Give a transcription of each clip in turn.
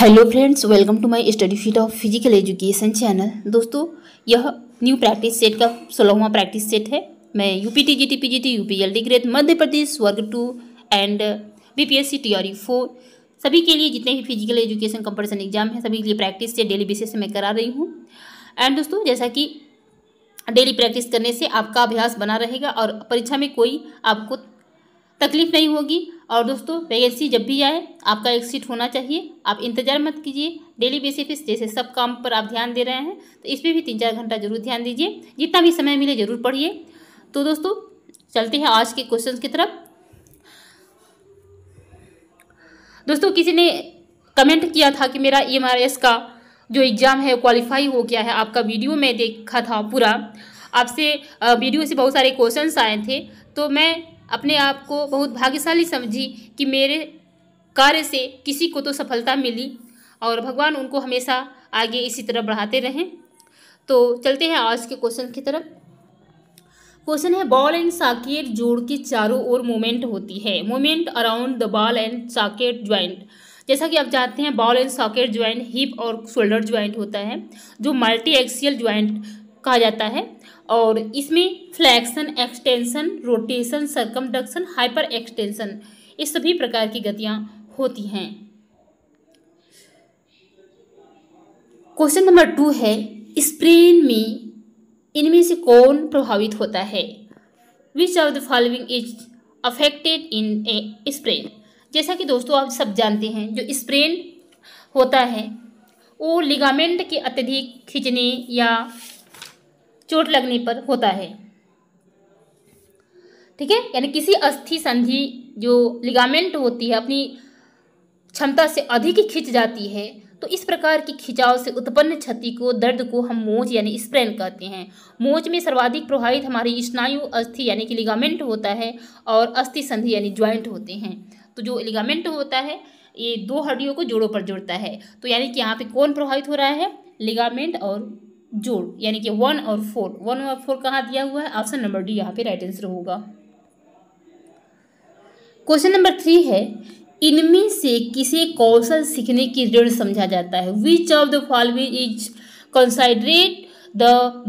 Hello friends welcome to my study fit of physical education channel दोस्तों यह new practice set का सोलहवां practice set है मैं P T G T P G T UP L D grade Madhya Pradesh वर्ग two and BPSC TRE four सभी के लिए जितने भी फिजिकल एजुकेशन कंपटीशन एग्जाम है सभी के लिए प्रैक्टिस सेट डेली बेसिस से मैं करा रही हूँ एंड दोस्तों जैसा कि डेली प्रैक्टिस करने से आपका अभ्यास बना रहेगा और परीक्षा में कोई आपको तकलीफ नहीं होगी और दोस्तों वैकेंसी जब भी आए आपका एक सीट होना चाहिए आप इंतजार मत कीजिए डेली बेसिस पे जैसे सब काम पर आप ध्यान दे रहे हैं तो इस पर भी तीन चार घंटा जरूर ध्यान दीजिए जितना भी समय मिले जरूर पढ़िए तो दोस्तों चलते हैं आज के क्वेश्चन की तरफ दोस्तों किसी ने कमेंट किया था कि मेरा ई e का जो एग्ज़ाम है क्वालिफाई हो गया है आपका वीडियो मैं देखा था पूरा आपसे वीडियो से बहुत सारे क्वेश्चंस आए थे तो मैं अपने आप को बहुत भाग्यशाली समझी कि मेरे कार्य से किसी को तो सफलता मिली और भगवान उनको हमेशा आगे इसी तरह बढ़ाते रहें तो चलते हैं आज के क्वेश्चन की तरफ क्वेश्चन है बॉल एंड साकेट जोड़ के चारों ओर मोमेंट होती है moment around the ball and socket joint जैसा कि आप जानते हैं ball and socket joint hip और शोल्डर ज्वाइंट होता है जो मल्टी एक्सियल ज्वाइंट कहा जाता है और इसमें flexion extension rotation circumduction hyper extension इस सभी प्रकार की गतियाँ होती हैं क्वेश्चन नंबर टू है स्प्रेन में इनमें से कौन प्रभावित होता है which of the following is affected in a sprain जैसा कि दोस्तों आप सब जानते हैं जो स्प्रेन होता है वो लिगामेंट के अत्यधिक खींचने या चोट लगने पर होता है ठीक है यानी किसी अस्थि संधि जो लिगामेंट होती है अपनी क्षमता से अधिक खिंच जाती है तो इस प्रकार की खिंचाव से उत्पन्न क्षति को दर्द को हम मोच यानी स्प्रेन कहते हैं मोच में सर्वाधिक प्रभावित हमारी स्नायु अस्थि यानी कि लिगामेंट होता है और अस्थि संधि यानी ज्वाइंट होते हैं तो जो लिगामेंट होता है ये दो हड्डियों को जोड़ों पर जोड़ता है तो यानी कि यहाँ पे कौन प्रभावित हो रहा है लिगामेंट और जोड़ यानी कि वन और फोर वन और फोर कहाँ दिया हुआ है ऑप्शन नंबर डी यहाँ पे राइट आंसर होगा क्वेश्चन नंबर थ्री है इनमें से किसे कौशल सीखने की ऋण समझा जाता है which of the following is considered the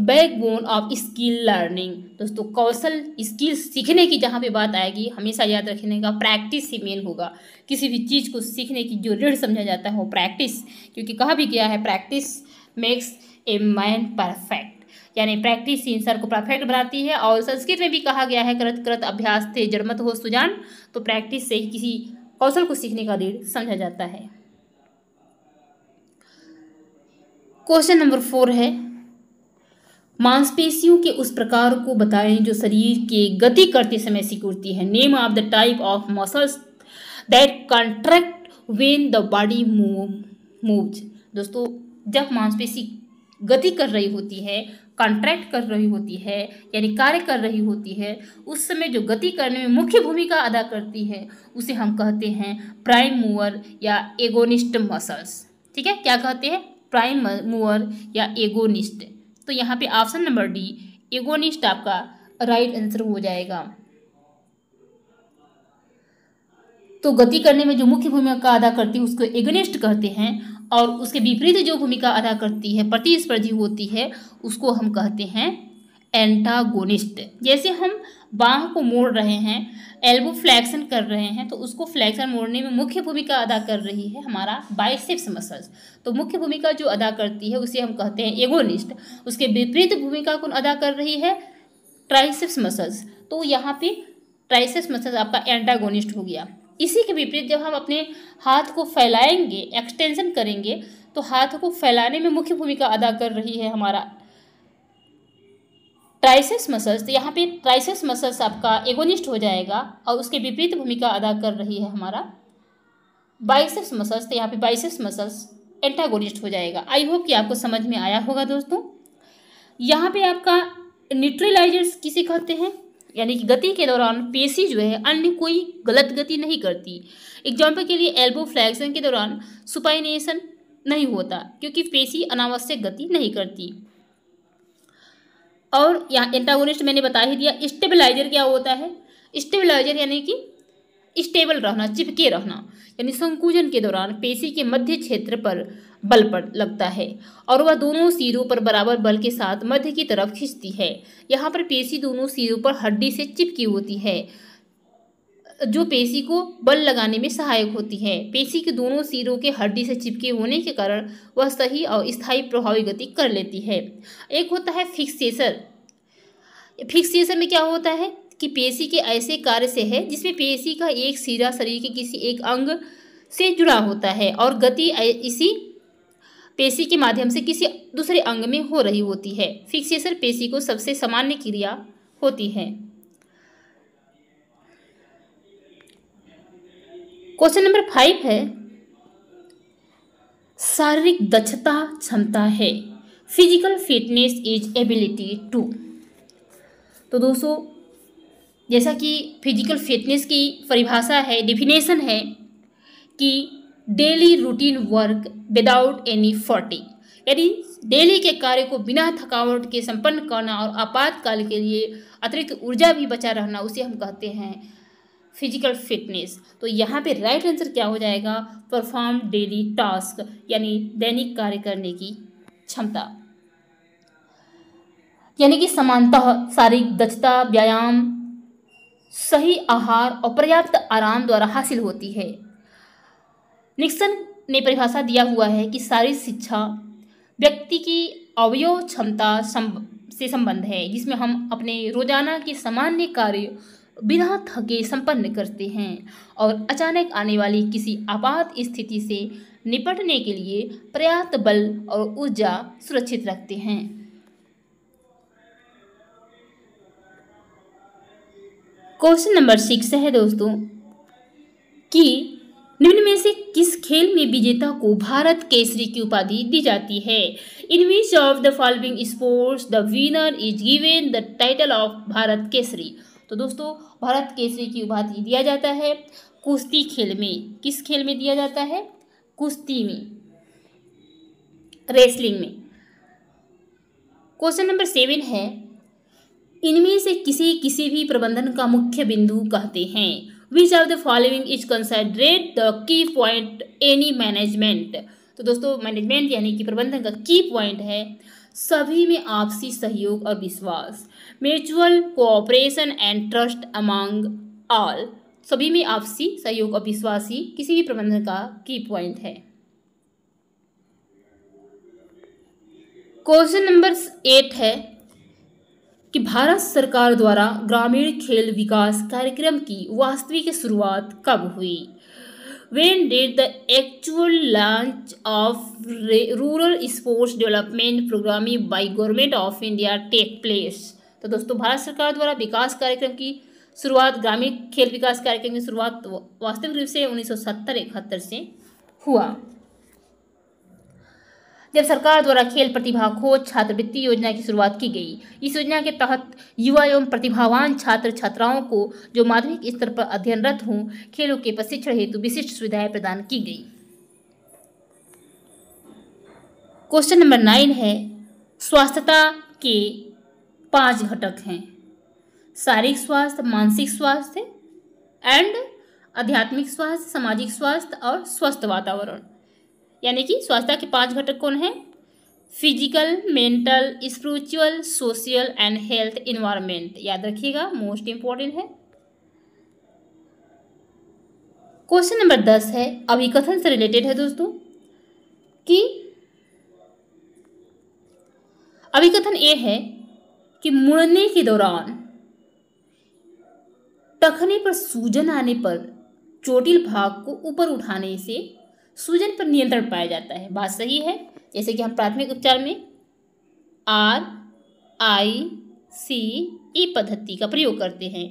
backbone of skill learning दोस्तों कौशल स्किल सीखने की जहाँ पे बात आएगी हमेशा याद रखने का प्रैक्टिस ही मेन होगा किसी भी चीज़ को सीखने की जो ऋण समझा जाता है वो प्रैक्टिस क्योंकि कहा भी गया है practice makes a man perfect यानी प्रैक्टिस ही इंसान को परफेक्ट बनाती है और संस्कृत में भी कहा गया है करत करत अभ्यास थे जड़मत हो सुजान तो प्रैक्टिस से ही किसी कौशल को सीखने का रीढ़ समझा जाता है क्वेश्चन नंबर फोर है मांसपेशियों के उस प्रकार को बताएं जो शरीर के गति करते समय सिकुड़ती है name of the type of muscles that contract when the body move move दोस्तों जब मांसपेशी गति कर रही होती है कॉन्ट्रैक्ट कर रही होती है यानी कार्य कर रही होती है उस समय जो गति करने में मुख्य भूमिका अदा करती है उसे हम कहते हैं प्राइम मूवर या एगोनिस्ट मसल्स ठीक है क्या कहते हैं प्राइम मूवर या एगोनिस्ट तो यहाँ पे ऑप्शन नंबर डी एगोनिस्ट आपका राइट आंसर हो जाएगा तो गति करने में जो मुख्य भूमिका अदा करती है उसको एगोनिस्ट कहते हैं और उसके विपरीत जो भूमिका अदा करती है प्रतिस्पर्धी होती है उसको हम कहते हैं एंटागोनिस्ट जैसे हम बाह को मोड़ रहे हैं एल्बो फ्लैक्सन कर रहे हैं तो उसको फ्लैक्सन मोड़ने में मुख्य भूमिका अदा कर रही है हमारा बाइसेप्स मसल्स तो मुख्य भूमिका जो अदा करती है उसे हम कहते हैं एगोनिस्ट उसके विपरीत भूमिका कौन अदा कर रही है ट्राइसेप्स मसल्स तो यहाँ पे ट्राइसेप्स मसल्स आपका एंटागोनिस्ट हो गया इसी के विपरीत जब हम अपने हाथ को फैलाएंगे एक्सटेंशन करेंगे तो हाथ को फैलाने में मुख्य भूमिका अदा कर रही है हमारा ट्राइसेस मसल्स तो यहाँ पे ट्राइसेस मसल्स आपका एगोनिस्ट हो जाएगा और उसके विपरीत भूमिका अदा कर रही है हमारा बाइसेस मसल्स तो यहाँ पे बाइसेस मसल्स एंटागोनिस्ट हो जाएगा आई होप कि आपको समझ में आया होगा दोस्तों यहाँ पे आपका न्यूट्रलाइजर्स किसे कहते हैं यानी कि गति के दौरान पेशी जो है अन्य कोई गलत गति नहीं करती एग्जाम्पल के लिए एल्बो फ्लैक्सन के दौरान सुपाइनेशन नहीं होता क्योंकि पेशी अनावश्यक गति नहीं करती और यहाँ एंटागोनिस्ट मैंने बता ही दिया स्टेबलाइजर क्या होता है स्टेबलाइजर यानी कि स्टेबल रहना चिपके रहना यानी संकुचन के दौरान पेशी के मध्य क्षेत्र पर बल पर लगता है और वह दोनों सिरों पर बराबर बल के साथ मध्य की तरफ खींचती है यहाँ पर पेशी दोनों सिरों पर हड्डी से चिपकी होती है जो पेशी को बल लगाने में सहायक होती है पेशी के दोनों सिरों के हड्डी से चिपके होने के कारण वह सही और स्थायी प्रभावी गति कर लेती है एक होता है फिक्सेसर फिक्सेशन में क्या होता है कि पेशी के ऐसे कार्य से है जिसमें पेशी का एक सिरा शरीर के किसी एक अंग से जुड़ा होता है और गति इसी पेशी के माध्यम से किसी दूसरे अंग में हो रही होती है फिक्सेशन पेशी को सबसे सामान्य क्रिया होती है क्वेश्चन नंबर फाइव है शारीरिक दक्षता क्षमता है physical fitness is ability to तो दोस्तों जैसा कि फिजिकल फिटनेस की परिभाषा है डिफिनेशन है कि daily routine work without any फर्टी यानी डेली के कार्य को बिना थकावट के संपन्न करना और आपातकाल के लिए अतिरिक्त ऊर्जा भी बचा रहना उसे हम कहते हैं फिजिकल फिटनेस तो यहाँ पे राइट आंसर क्या हो जाएगा परफॉर्म डेली टास्क यानी दैनिक कार्य करने की क्षमता यानी कि समानता शारीरिक दक्षता व्यायाम सही आहार और पर्याप्त आराम द्वारा हासिल होती है निक्सन ने परिभाषा दिया हुआ है कि शारीरिक शिक्षा व्यक्ति की अवयव क्षमता से संबंध है जिसमें हम अपने रोजाना के सामान्य कार्य बिना थके संपन्न करते हैं और अचानक आने वाली किसी आपात स्थिति से निपटने के लिए पर्याप्त बल और ऊर्जा सुरक्षित रखते हैं क्वेश्चन नंबर सिक्स है दोस्तों कि निम्न में से किस खेल में विजेता को भारत केसरी की उपाधि दी जाती है in which of the following sports the winner is given the title of Bharat Kesari तो दोस्तों भारत केसरी की उपाधि दिया जाता है कुश्ती खेल में किस खेल में दिया जाता है कुश्ती में रेसलिंग में क्वेश्चन नंबर सेवन है इनमें से किसी किसी भी प्रबंधन का मुख्य बिंदु कहते हैं which are the following is considered the key point any management तो दोस्तों मैनेजमेंट यानी कि प्रबंधन का की पॉइंट है सभी में आपसी सहयोग और विश्वास mutual cooperation and trust among all सभी में आपसी सहयोग और विश्वास ही किसी भी प्रबंधन का की पॉइंट है क्वेश्चन नंबर एट है कि भारत सरकार द्वारा ग्रामीण खेल विकास कार्यक्रम की वास्तविक शुरुआत कब हुई when did the actual launch of rural sports development program by government of India take place तो दोस्तों भारत सरकार द्वारा विकास कार्यक्रम की शुरुआत ग्रामीण खेल विकास कार्यक्रम की शुरुआत वास्तविक रूप से उन्नीस सौ सत्तर इकहत्तर से हुआ जब सरकार द्वारा खेल प्रतिभा खोज छात्रवृत्ति योजना की शुरुआत की गई इस योजना के तहत युवा एवं प्रतिभावान छात्र छात्राओं को जो माध्यमिक स्तर पर अध्ययनरत हों खेलों के प्रशिक्षण हेतु विशिष्ट सुविधाएं प्रदान की गई क्वेश्चन नंबर नाइन है स्वास्थ्यता के पांच घटक हैं शारीरिक स्वास्थ्य मानसिक स्वास्थ्य एंड आध्यात्मिक स्वास्थ्य सामाजिक स्वास्थ्य और स्वस्थ वातावरण यानी कि स्वास्थ्य के पांच घटक कौन है physical mental spiritual social and health environment याद रखिएगा मोस्ट इम्पॉर्टेंट है क्वेश्चन नंबर दस है अभिकथन से रिलेटेड है दोस्तों कि अभिकथन ये है कि मुड़ने के दौरान टखने पर सूजन आने पर चोटिल भाग को ऊपर उठाने से सूजन पर नियंत्रण पाया जाता है बात सही है जैसे कि हम प्राथमिक उपचार में आर आई सी ई पद्धति का प्रयोग करते हैं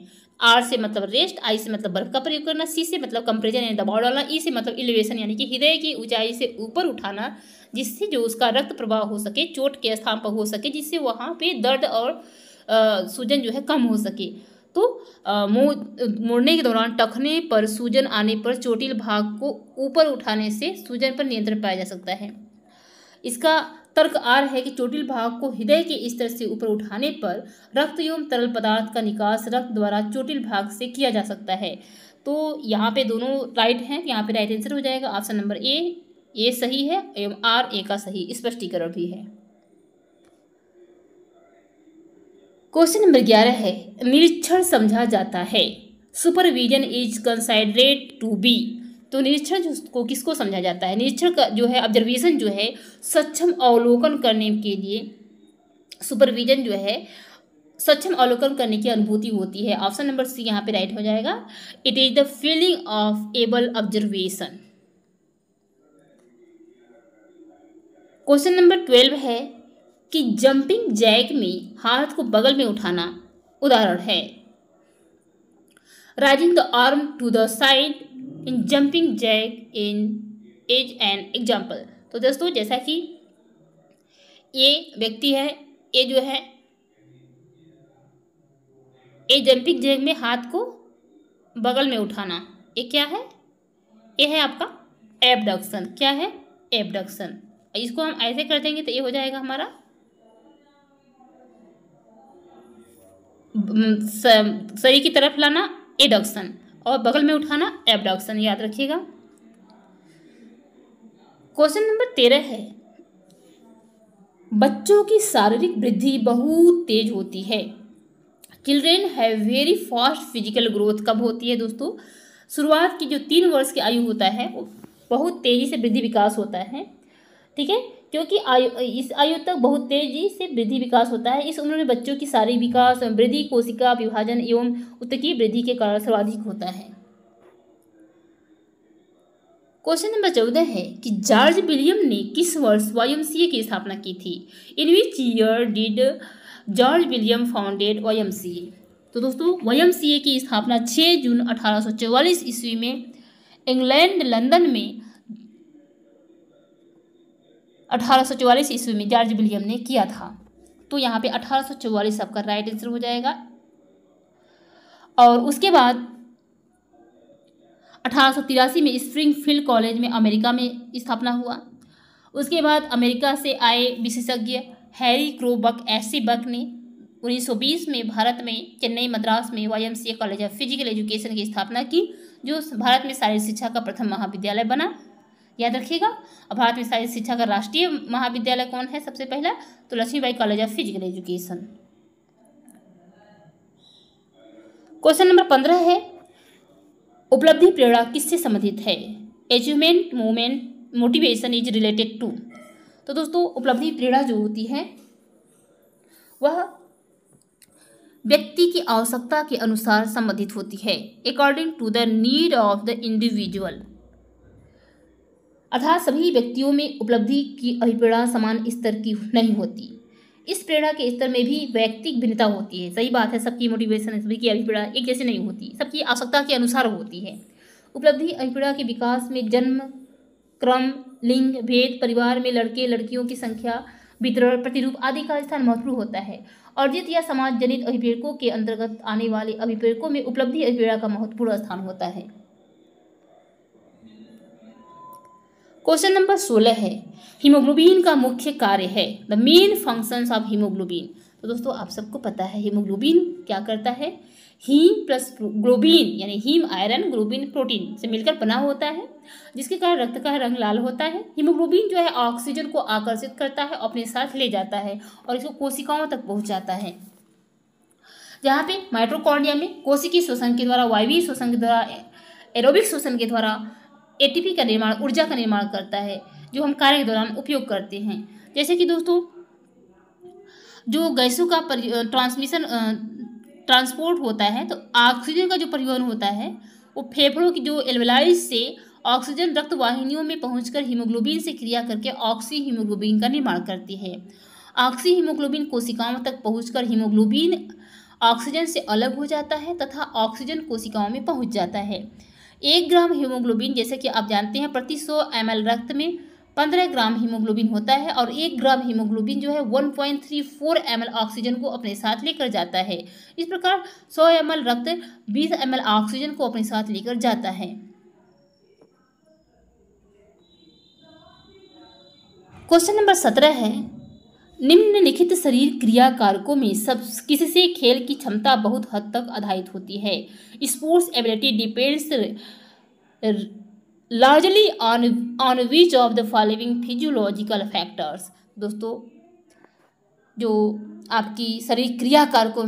आर से मतलब रेस्ट आई से मतलब बर्फ का प्रयोग करना सी से मतलब कंप्रेशन यानी दबाव डालना ई e से मतलब इलिवेशन यानी कि हृदय की ऊंचाई से ऊपर उठाना जिससे जो उसका रक्त प्रवाह हो सके चोट के स्थान पर हो सके जिससे वहाँ पे दर्द और सूजन जो है कम हो सके तो मुंह मुड़ने के दौरान टखने पर सूजन आने पर चोटिल भाग को ऊपर उठाने से सूजन पर नियंत्रण पाया जा सकता है इसका तर्क आर है कि चोटिल भाग को हृदय के स्तर से ऊपर उठाने पर रक्त एवं तरल पदार्थ का निकास रक्त द्वारा चोटिल भाग से किया जा सकता है तो यहाँ पे दोनों राइट हैं यहाँ पे राइट आंसर हो जाएगा ऑप्शन नंबर ए ए सही है एवं आर ए का सही स्पष्टीकरण भी है क्वेश्चन नंबर ग्यारह है निरीक्षण समझा जाता है supervision is considered to be तो निरीक्षण को किसको समझा जाता है निरीक्षण का जो है ऑब्जर्वेशन जो है सक्षम अवलोकन करने के लिए सुपरविजन जो है सक्षम अवलोकन करने की अनुभूति होती है ऑप्शन नंबर सी यहाँ पे राइट हो जाएगा it is the feeling of able observation question number twelve है कि जंपिंग जैक में हाथ को बगल में उठाना उदाहरण है rising the arm to the side in jumping jack in is an example तो दोस्तों जैसा कि ये व्यक्ति है ये जो है ये जंपिंग जैक में हाथ को बगल में उठाना ये क्या है ये है आपका एबडक्शन क्या है एबडक्शन इसको हम ऐसे कर देंगे तो ये हो जाएगा हमारा शरीर की तरफ लाना एडक्शन और बगल में उठाना एबडक्शन याद रखिएगा क्वेश्चन नंबर तेरह है बच्चों की शारीरिक वृद्धि बहुत तेज होती है चिल्ड्रेन है वेरी फास्ट फिजिकल ग्रोथ कब होती है दोस्तों शुरुआत की जो तीन वर्ष की आयु होता है वो बहुत तेज़ी से वृद्धि विकास होता है ठीक है क्योंकि आयु इस आयु तक बहुत तेजी से वृद्धि विकास होता है इस उम्र में बच्चों की शारीरिक विकास वृद्धि कोशिका विभाजन एवं उत्तकी वृद्धि के कारण सर्वाधिक होता है क्वेश्चन नंबर चौदह है कि जॉर्ज विलियम ने किस वर्ष वायमसीए की स्थापना की थी in which year did George William founded YMCA तो दोस्तों वायमसीए की स्थापना 6 जून अठारह ईस्वी में इंग्लैंड लंदन में अठारह ईस्वी में जॉर्ज विलियम ने किया था तो यहाँ पे अठारह आपका राइट आंसर हो जाएगा और उसके बाद अठारह में स्प्रिंग फील्ड कॉलेज में अमेरिका में स्थापना हुआ उसके बाद अमेरिका से आए विशेषज्ञ हैरी क्रोबक एसी बक ने 1920 में भारत में चेन्नई मद्रास में Y college of physical education की स्थापना की जो भारत में शारीरिक शिक्षा का प्रथम महाविद्यालय बना याद रखिएगा और भारत में साइंस शिक्षा का राष्ट्रीय महाविद्यालय कौन है सबसे पहला तो Laxmibai college of physical education question number पंद्रह है उपलब्धि प्रेरणा किससे संबंधित है achievement movement motivation is related to तो दोस्तों उपलब्धि प्रेरणा जो होती है वह व्यक्ति की आवश्यकता के अनुसार संबंधित होती है according to the need of the individual अर्थात सभी व्यक्तियों में उपलब्धि की अभिप्रेरणा समान स्तर की नहीं होती इस प्रेरणा के स्तर में भी व्यक्तिक भिन्नता होती है सही बात है सबकी मोटिवेशन सभी की अभिप्रेरणा एक जैसी नहीं होती सबकी आवश्यकता के अनुसार होती है उपलब्धि अभिप्रेरणा के विकास में जन्म क्रम लिंग भेद परिवार में लड़के लड़कियों की संख्या वितरण प्रतिरूप आदि का स्थान महत्वपूर्ण होता है अर्जित या समाज जनित अभिप्रेरकों के अंतर्गत आने वाले अभिप्रेरकों में उपलब्धि अभिप्रेरणा का महत्वपूर्ण स्थान होता है क्वेश्चन नंबर सोलह है हीमोग्लोबिन का मुख्य कार्य है the main functions of haemoglobin तो दोस्तों आप सबको पता है हीमोग्लोबिन क्या करता है हीम प्लस ग्लोबिन यानी हीम आयरन ग्लोबिन प्रोटीन से मिलकर बना होता है जिसके कारण रक्त का रंग लाल होता है हीमोग्लोबिन जो है ऑक्सीजन को आकर्षित करता है अपने साथ ले जाता है और इसको कोशिकाओं तक पहुंचाता है जहाँ पे माइट्रोकॉन्डिया में कोशिकी शोषण के द्वारा वायवीय शोषण के द्वारा एरोबिक शोषण के द्वारा एटीपी का निर्माण ऊर्जा का निर्माण करता है जो हम कार्य के दौरान उपयोग करते हैं जैसे कि दोस्तों जो गैसों का ट्रांसमिशन ट्रांसपोर्ट होता है तो ऑक्सीजन का जो परिवहन होता है वो फेफड़ों की जो एल्वेलाइज से ऑक्सीजन रक्त वाहिनियों में पहुंचकर हीमोग्लोबिन से क्रिया करके ऑक्सी हीमोग्लोबिन का निर्माण करती है ऑक्सी हीमोग्लोबिन कोशिकाओं तक पहुंचकर हीमोग्लोबिन ऑक्सीजन से अलग हो जाता है तथा ऑक्सीजन कोशिकाओं में पहुंच जाता है एक ग्राम हीमोग्लोबिन जैसे कि आप जानते हैं प्रति सौ एम रक्त में पंद्रह ग्राम हीमोग्लोबिन होता है और एक ग्राम हीमोग्लोबिन जो है one point three four M oxygen को अपने साथ लेकर जाता है इस प्रकार सौ एम रक्त बीस एम ऑक्सीजन को अपने साथ लेकर जाता है क्वेश्चन नंबर सत्रह है निम्नलिखित शरीर क्रिया कारकों में सब किससे खेल की क्षमता बहुत हद तक आधारित होती है sports ability depends largely on on which of the following physiological factors दोस्तों जो आपकी शरीर क्रिया कारकों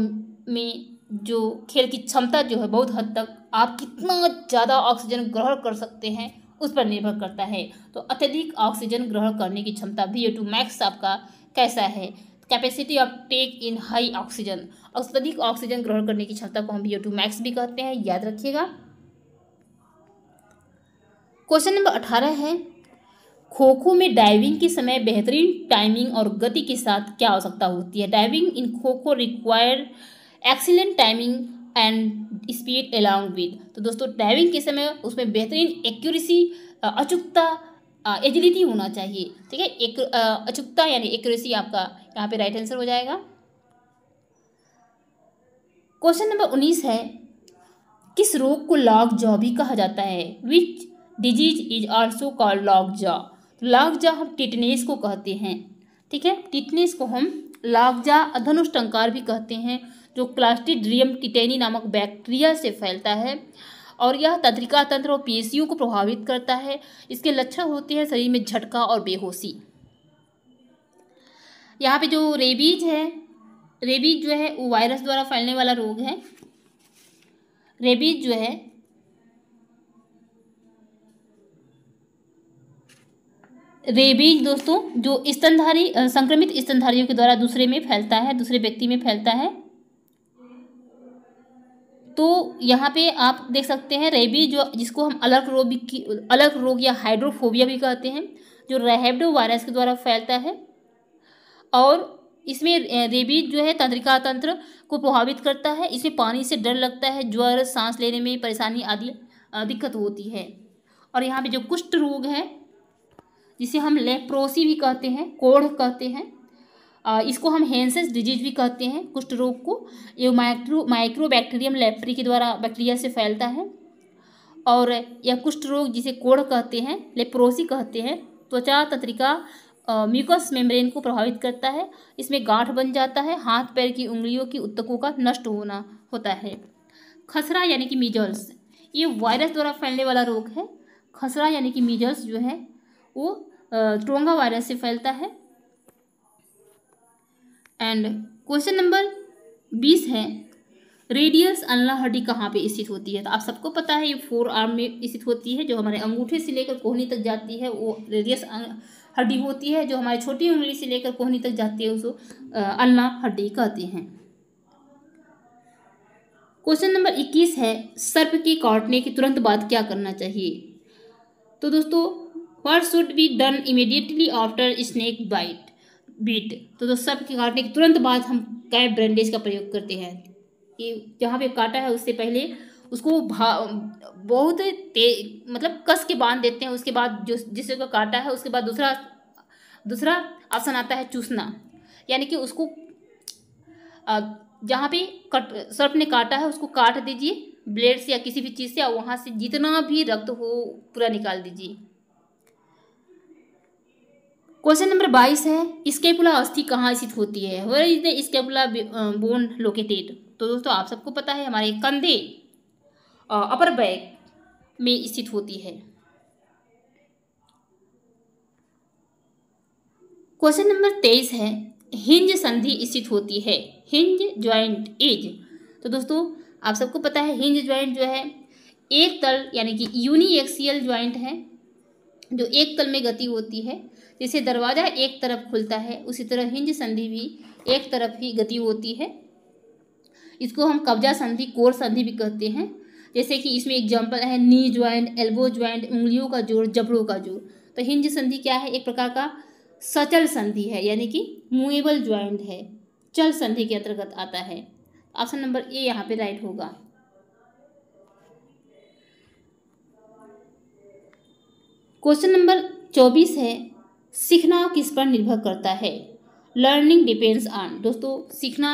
में जो खेल की क्षमता जो है बहुत हद तक आप कितना ज़्यादा ऑक्सीजन ग्रहण कर सकते हैं उस पर निर्भर करता है तो अत्यधिक ऑक्सीजन ग्रहण करने की क्षमता वी टू मैक्स आपका कैसा है capacity of take in high oxygen अत्यधिक ऑक्सीजन ग्रहण करने की क्षमता को हम वी टू मैक्स भी कहते हैं याद रखिएगा क्वेश्चन नंबर अठारह है खोखो में डाइविंग के समय बेहतरीन टाइमिंग और गति के साथ क्या आवश्यकता होती है diving in kho kho require excellent timing and speed along with तो दोस्तों ड्राइविंग के समय उसमें बेहतरीन एक्यूरेसी अचूकता एजिलिटी होना चाहिए ठीक है एक अचूकता यानी एक्यूरेसी आपका यहाँ पे राइट आंसर हो जाएगा क्वेश्चन नंबर उन्नीस है किस रोग को लॉक जॉ भी कहा जाता है which disease is also called lock jaw lock jaw हम टिटनेस को कहते हैं ठीक है टिटनेस को हम लॉक जॉ अधनुष्टंकार भी कहते हैं जो क्लास्टिड्रियम टिटेनी नामक बैक्टीरिया से फैलता है और यह तंत्रिका तंत्र और पेशियों को प्रभावित करता है इसके लक्षण होते हैं शरीर में झटका और बेहोशी यहाँ पे जो रेबीज है रेबीज जो है वो वायरस द्वारा फैलने वाला रोग है रेबीज जो है रेबीज दोस्तों जो स्तनधारी संक्रमित स्तनधारियों के द्वारा दूसरे में फैलता है दूसरे व्यक्ति में फैलता है तो यहाँ पे आप देख सकते हैं रेबी जो जिसको हम अलग रोग की अलग रोग या हाइड्रोफोबिया भी कहते हैं जो रेहेबडो वायरस के द्वारा फैलता है और इसमें रेबीज जो है तंत्रिका तंत्र को प्रभावित करता है इसमें पानी से डर लगता है ज्वर सांस लेने में परेशानी आदि दिक्कत होती है और यहाँ पे जो कुष्ठ रोग है जिसे हम लेप्रोसी भी कहते हैं कोढ़ कहते हैं इसको हम हेंसेस डिजीज भी कहते हैं कुष्ठ रोग को ये माइक्रो माइक्रो बैक्टीरियम लेप्री के द्वारा बैक्टीरिया से फैलता है और यह कुष्ठ रोग जिसे कोढ़ कहते हैं लेप्रोसी कहते हैं त्वचा तंत्रिका म्यूकस मेम्ब्रेन को प्रभावित करता है इसमें गांठ बन जाता है हाथ पैर की उंगलियों की उत्तकों का नष्ट होना होता है खसरा यानी कि मीजल्स ये वायरस द्वारा फैलने वाला रोग है खसरा यानी कि मीजल्स जो है वो ट्रोंगा वायरस से फैलता है एंड क्वेश्चन नंबर बीस है रेडियस अल्लाहडी हड्डी कहाँ पे स्थित होती है तो आप सबको पता है ये फोर आर्म में स्थित होती है जो हमारे अंगूठे से लेकर कोहनी तक जाती है वो रेडियस हड्डी होती है जो हमारे छोटी उंगली से लेकर कोहनी तक जाती है उसको अल्ला हड्डी कहते हैं क्वेश्चन नंबर इक्कीस है सर्प के काटने के तुरंत बाद क्या करना चाहिए तो दोस्तों what should be done immediately after snack bite beat तो दोस्तों के काटने के तुरंत बाद हम कैप ब्रांडेज का प्रयोग करते हैं कि जहाँ पे काटा है उससे पहले उसको बहुत तेज मतलब कस के बांध देते हैं उसके बाद जो जिससे उसका काटा है उसके बाद दूसरा दूसरा आसन आता है चूसना यानी कि उसको जहाँ पे कट सर्फ ने काटा है उसको काट दीजिए ब्लेड से या किसी भी चीज़ से और वहाँ से जितना भी रक्त हो पूरा निकाल दीजिए क्वेश्चन नंबर बाईस है स्केपुला अस्थि कहाँ स्थित होती है where is the scapula bone located तो दोस्तों आप सबको पता है हमारे कंधे अपर बैक में स्थित होती है क्वेश्चन नंबर तेईस है हिंज संधि स्थित होती है हिंज ज्वाइंट इज तो दोस्तों आप सबको पता है हिंज ज्वाइंट जो है एक तल यानी कि यूनिएक्सियल ज्वाइंट है जो एक तल में गति होती है जैसे दरवाज़ा एक तरफ खुलता है उसी तरह हिंज संधि भी एक तरफ ही गति होती है इसको हम कब्जा संधि कोर संधि भी कहते हैं जैसे कि इसमें एग्जाम्पल है नी ज्वाइंट एल्बो ज्वाइंट उंगलियों का जोड़ जबड़ों का जोड़ तो हिंज संधि क्या है एक प्रकार का सचल संधि है यानी कि मूवेबल ज्वाइंट है चल संधि के अंतर्गत आता है ऑप्शन नंबर ए यहाँ पे राइट होगा क्वेश्चन नंबर चौबीस है सीखना किस पर निर्भर करता है लर्निंग डिपेंड्स ऑन दोस्तों सीखना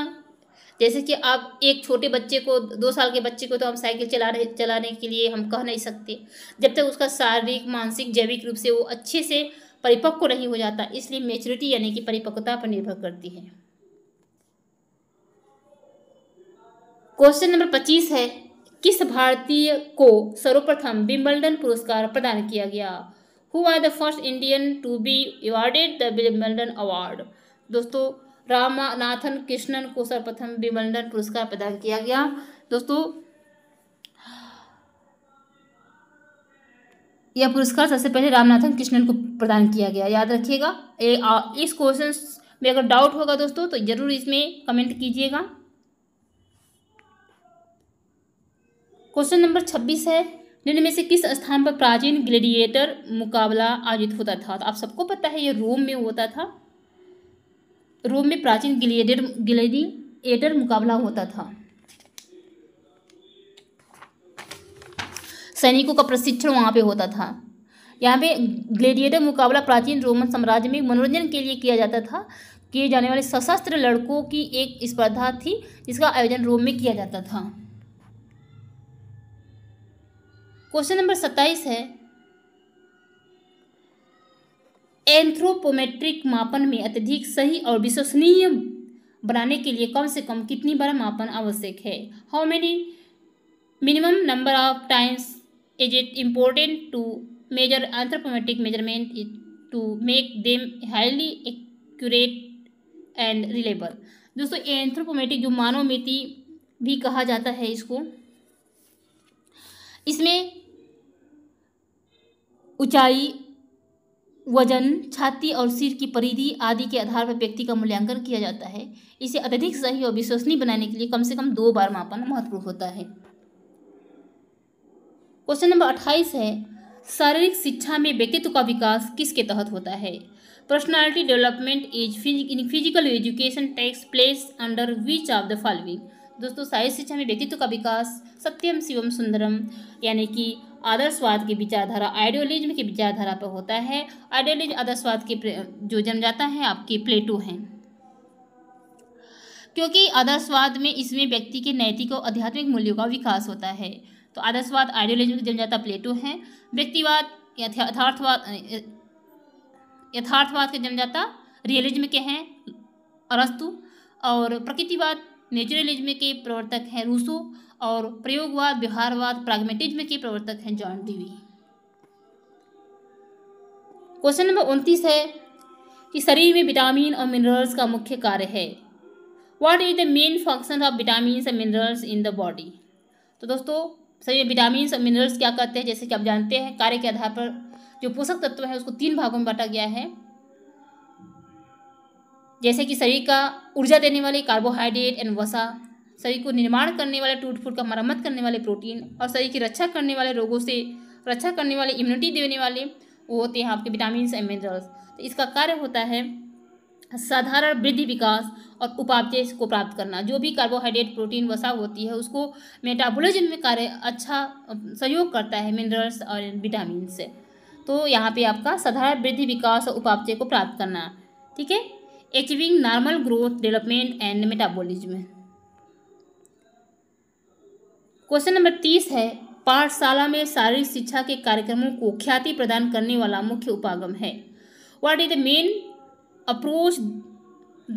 जैसे कि आप एक छोटे बच्चे को दो साल के बच्चे को तो हम साइकिल चला रहे चलाने के लिए हम कह नहीं सकते जब तक उसका शारीरिक मानसिक जैविक रूप से वो अच्छे से परिपक्व नहीं हो जाता इसलिए मेच्योरिटी यानी कि परिपक्वता पर निर्भर करती है क्वेश्चन नंबर पच्चीस है किस भारतीय को सर्वप्रथम विम्बलडन पुरस्कार प्रदान किया गया who are the first Indian to be awarded the Wimbledon award दोस्तों रामानाथन कृष्णन को सर्वप्रथम विमल्डन पुरस्कार प्रदान किया गया दोस्तों यह पुरस्कार सबसे पहले रामनाथन कृष्णन को प्रदान किया गया याद रखिएगा इस क्वेश्चन में अगर डाउट होगा दोस्तों तो जरूर इसमें कमेंट कीजिएगा क्वेश्चन नंबर छब्बीस है निम्न में से किस स्थान पर प्राचीन ग्लेडिएटर मुकाबला आयोजित होता था तो आप सबको पता है ये रोम में होता था रोम में प्राचीन ग्लेडियर ग्लेडिएटर मुकाबला होता था सैनिकों का प्रशिक्षण वहाँ पे होता था यहाँ पे ग्लेडिएटर मुकाबला प्राचीन रोमन साम्राज्य में मनोरंजन के लिए किया जाता था किए जाने वाले सशस्त्र लड़कों की एक स्पर्धा थी जिसका आयोजन रोम में किया जाता था क्वेश्चन नंबर सत्ताईस है एंथ्रोपोमेट्रिक मापन में अत्यधिक सही और विश्वसनीय बनाने के लिए कम से कम कितनी बार मापन आवश्यक है how many minimum number of times is it important to measure anthropometric measurement to make them highly accurate and reliable दोस्तों एंथ्रोपोमेट्रिक जो मानव मिति भी कहा जाता है इसको इसमें ऊंचाई वजन छाती और सिर की परिधि आदि के आधार पर व्यक्ति का मूल्यांकन किया जाता है इसे अत्यधिक सही और विश्वसनीय बनाने के लिए कम से कम दो बार मापन महत्वपूर्ण होता है क्वेश्चन नंबर अट्ठाईस है शारीरिक शिक्षा में व्यक्तित्व का विकास किसके तहत होता है personality development as in physical education takes place under which of the following दोस्तों शारीरिक शिक्षा में व्यक्तित्व का विकास सत्यम शिवम सुंदरम यानी कि आदर्शवाद की विचारधारा आइडियोलिज्म की विचारधारा पर होता है आइडियोलिज आदर्शवाद की जो जनजाता है आपकी प्लेटो हैं क्योंकि आदर्शवाद में इसमें व्यक्ति के नैतिक और आध्यात्मिक मूल्यों का विकास होता है तो आदर्शवाद आइडियोलिज्म की जनजाता प्लेटो है व्यक्तिवाद यथार्थवाद यथार्थवाद के जनजाता रियलिज्म के हैं अरस्तु और प्रकृतिवाद नेचुरलिज्म के प्रवर्तक हैं रूसो और प्रयोगवाद व्यवहारवाद प्रागमेटिज्म के प्रवर्तक हैं जॉन डीवी क्वेश्चन नंबर उनतीस है कि शरीर में विटामिन और मिनरल्स का मुख्य कार्य है what is the main function of vitamin and minerals in the body तो दोस्तों शरीर में विटामिन और मिनरल्स क्या करते हैं जैसे कि आप जानते हैं कार्य के आधार पर जो पोषक तत्व है उसको तीन भागों में बांटा गया है जैसे कि शरीर का ऊर्जा देने वाले कार्बोहाइड्रेट एंड वसा शरीर को निर्माण करने वाले टूट फूट का मरम्मत करने वाले प्रोटीन और शरीर की रक्षा करने वाले रोगों से रक्षा करने वाले इम्यूनिटी देने वाले वो होते हैं आपके विटामिन एंड मिनरल्स तो इसका कार्य होता है साधारण वृद्धि विकास और उपापचय को प्राप्त करना जो भी कार्बोहाइड्रेट प्रोटीन वसा होती है उसको मेटाबोलिज्म में कार्य अच्छा सहयोग करता है मिनरल्स और विटामिन से तो यहाँ पे आपका साधारण वृद्धि विकास और उपापचय को प्राप्त करना ठीक है achieving normal growth development and metabolism question number तीस है पाठशाला में शारीरिक शिक्षा के कार्यक्रमों को ख्याति प्रदान करने वाला मुख्य उपागम है what is the main approach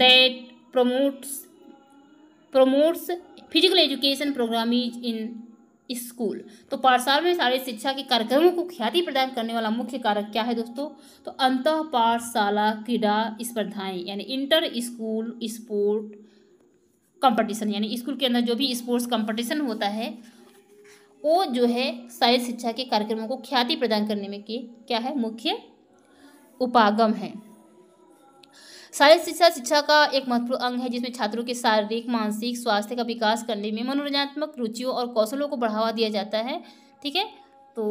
that promotes promotes physical education programme is in school तो पाठशाला में शारीरिक शिक्षा के कार्यक्रमों को ख्याति प्रदान करने वाला मुख्य कारक क्या है दोस्तों तो अंत पाठशाला क्रीडा स्पर्धाएं यानी इंटर स्कूल स्पोर्ट कंपटीशन यानी स्कूल के अंदर जो भी स्पोर्ट्स कंपटीशन होता है वो जो है शायद शिक्षा के कार्यक्रमों को ख्याति प्रदान करने में के क्या है मुख्य उपागम है शारीरिक शिक्षा शिक्षा का एक महत्वपूर्ण अंग है जिसमें छात्रों के शारीरिक मानसिक स्वास्थ्य का विकास करने में मनोरंजनात्मक रुचियों और कौशलों को बढ़ावा दिया जाता है ठीक है तो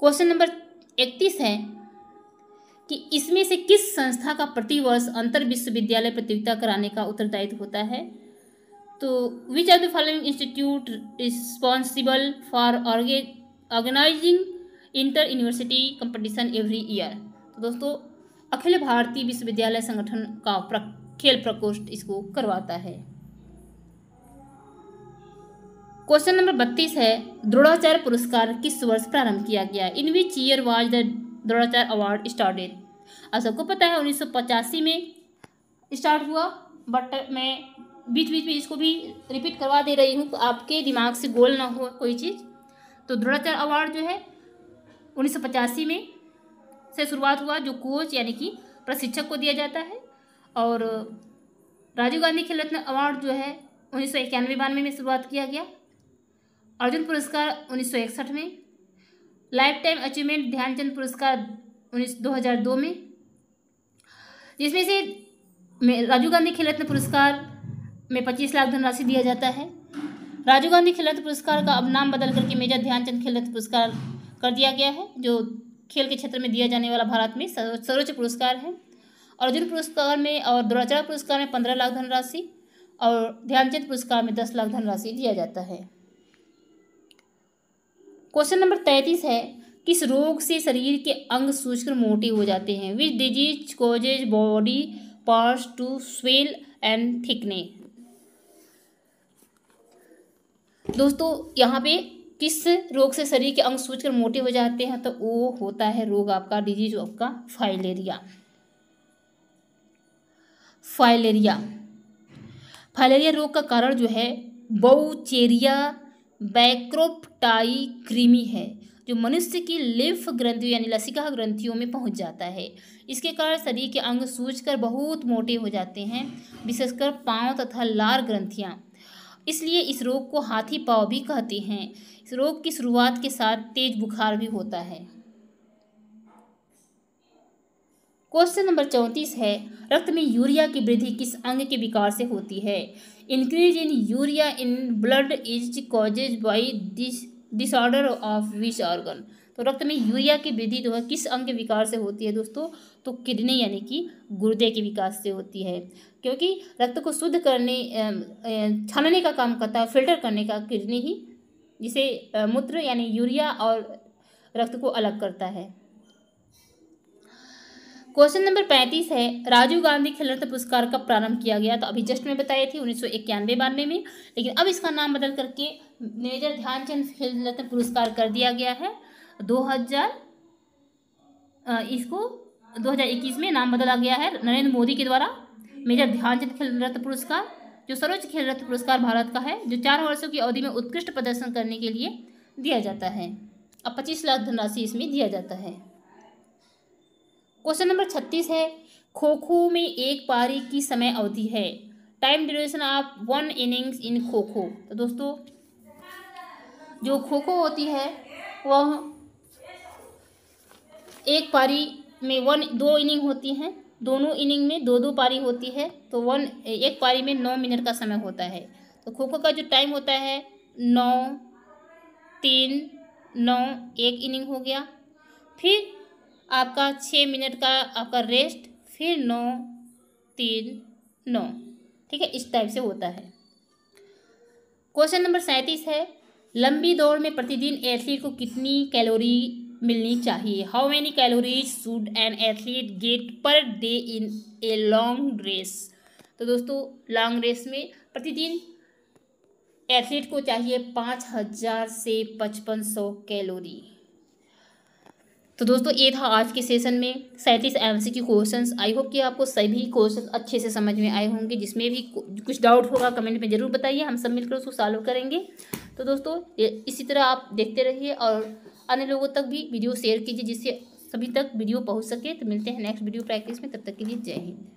क्वेश्चन नंबर इकतीस है कि इसमें से किस संस्था का प्रतिवर्ष अंतर विश्वविद्यालय प्रतियोगिता कराने का उत्तरदायित्व होता है तो which are the following institute responsible for organising inter university competition every year तो दोस्तों अखिल भारतीय विश्वविद्यालय संगठन का प्र, खेल प्रकोष्ठ इसको करवाता है क्वेश्चन नंबर बत्तीस है द्रोणाचार्य पुरस्कार किस वर्ष प्रारंभ किया गया in which year was the Dronacharya award started और अच्छा, सबको पता है उन्नीस में स्टार्ट हुआ बट मैं बीच बीच में इसको भी रिपीट करवा दे रही हूँ आपके दिमाग से गोल ना हो कोई चीज़ तो द्रोणाचार्य अवार्ड जो है उन्नीस में से शुरुआत हुआ जो कोच यानी कि प्रशिक्षक को दिया जाता है और राजीव गांधी खेल रत्न अवार्ड जो है उन्नीस सौ इक्यानवे बानवे में शुरुआत किया गया अर्जुन पुरस्कार उन्नीस सौ इकसठ में लाइफ टाइम अचीवमेंट ध्यानचंद पुरस्कार उन्नीस दो हज़ार दो में जिसमें से राजीव गांधी खेल रत्न पुरस्कार में पच्चीस लाख धनराशि दिया जाता है राजीव गांधी खेल रत्न पुरस्कार का अब नाम बदल करके मेजर ध्यानचंद खेल रत्न पुरस्कार कर दिया गया है जो खेल के क्षेत्र में दिया जाने वाला भारत में सर्वोच्च पुरस्कार है अर्जुन पुरस्कार में और द्रोणाचार्य पुरस्कार में पंद्रह लाख धनराशि और ध्यानचंद पुरस्कार में दस लाख धनराशि दिया जाता है क्वेश्चन नंबर तैंतीस है किस रोग से शरीर के अंग सूचकर मोटे हो जाते हैं which disease causes body parts to swell and thicken दोस्तों यहाँ पे किस रोग से शरीर के अंग सूजकर मोटे हो जाते हैं तो वो होता है रोग आपका डिजीज आपका फाइलेरिया फाइलेरिया फाइलेरिया रोग का कारण जो है बहुचेरिया बैक्रोपटाई क्रीमी है जो मनुष्य की लिम्फ ग्रंथियों यानी लसिका ग्रंथियों में पहुंच जाता है इसके कारण शरीर के अंग सूजकर बहुत मोटे हो जाते हैं विशेषकर पाँव तथा लार ग्रंथियां। इसलिए इस रोग को हाथी पाव भी कहते हैं इस रोग की शुरुआत के साथ तेज बुखार भी होता है क्वेश्चन नंबर चौंतीस है रक्त में यूरिया की वृद्धि किस अंग के विकार से होती है increase in urea in blood is causes by this disorder of which organ तो रक्त में यूरिया की वृद्धि जो है किस अंग के विकार से होती है दोस्तों तो किडनी यानी कि गुर्दे के विकास से होती है क्योंकि रक्त को शुद्ध करने छानने का काम करता है फिल्टर करने का किडनी ही जिसे मूत्र यानी यूरिया और रक्त को अलग करता है क्वेश्चन नंबर पैंतीस है राजीव गांधी खेल रत्न पुरस्कार का प्रारंभ किया गया तो अभी जस्ट में बताई थी उन्नीस सौ इक्यानवे बानवे में लेकिन अब इसका नाम बदल करके मेजर ध्यानचंद खेल रत्न पुरस्कार कर दिया गया है दो हजार इसको 2021 में नाम बदला गया है नरेंद्र मोदी के द्वारा मेजर ध्यानचंद खेल रत्न पुरस्कार जो सर्वोच्च खेल रत्न पुरस्कार भारत का है जो चार वर्षों की अवधि में उत्कृष्ट प्रदर्शन करने के लिए दिया जाता है अब पच्चीस लाख धनराशि इसमें दिया जाता है क्वेश्चन नंबर छत्तीस है खोखो में एक पारी की समय अवधि है time duration of one innings in kho kho तो दोस्तों जो खो खो होती है वह एक पारी में वन दो इनिंग होती हैं दोनों इनिंग में दो दो पारी होती है तो वन एक पारी में नौ मिनट का समय होता है तो खो खो का जो टाइम होता है नौ तीन नौ एक इनिंग हो गया फिर आपका छः मिनट का आपका रेस्ट फिर नौ तीन नौ ठीक है इस टाइप से होता है क्वेश्चन नंबर सैंतीस है लंबी दौड़ में प्रतिदिन एथलीट को कितनी कैलोरी मिलनी चाहिए how many calories should an athlete get per day in a long race तो दोस्तों लॉन्ग रेस में प्रतिदिन एथलीट को चाहिए पाँच हज़ार से पचपन सौ कैलोरी तो दोस्तों ये था आज के सेशन में सैंतीस M C question I hope कि आपको सभी क्वेश्चन अच्छे से समझ में आए होंगे जिसमें भी कुछ डाउट होगा कमेंट में ज़रूर बताइए हम सब मिलकर उसको सॉल्व करेंगे तो दोस्तों इसी तरह आप देखते रहिए और अन्य लोगों तक भी वीडियो शेयर कीजिए जिससे सभी तक वीडियो पहुँच सके तो मिलते हैं नेक्स्ट वीडियो प्रैक्टिस में तब तक के लिए जय हिंद